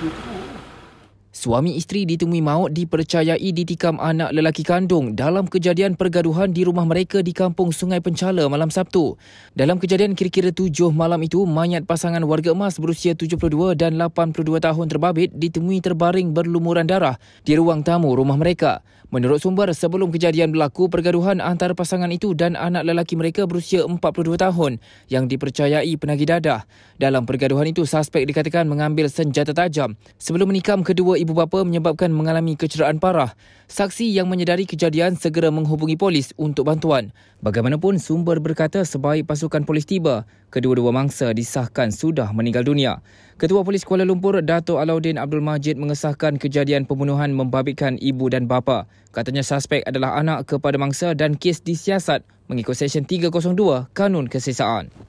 You Ooh. Suami isteri ditemui maut dipercayai ditikam anak lelaki kandung dalam kejadian pergaduhan di rumah mereka di kampung Sungai Pencala malam Sabtu. Dalam kejadian kira-kira tujuh malam itu, mayat pasangan warga emas berusia 72 dan 82 tahun terbabit ditemui terbaring berlumuran darah di ruang tamu rumah mereka. Menurut sumber, sebelum kejadian berlaku, pergaduhan antara pasangan itu dan anak lelaki mereka berusia 42 tahun yang dipercayai penagih dadah. Dalam pergaduhan itu, suspek dikatakan mengambil senjata tajam sebelum menikam kedua ibu ibu bapa menyebabkan mengalami kecederaan parah. Saksi yang menyedari kejadian segera menghubungi polis untuk bantuan. Bagaimanapun sumber berkata sebaik pasukan polis tiba, kedua-dua mangsa disahkan sudah meninggal dunia. Ketua Polis Kuala Lumpur Dato Alauddin Abdul Majid mengesahkan kejadian pembunuhan membabitkan ibu dan bapa. Katanya suspek adalah anak kepada mangsa dan kes disiasat mengikut Seksyen 302 Kanun Kesesaan.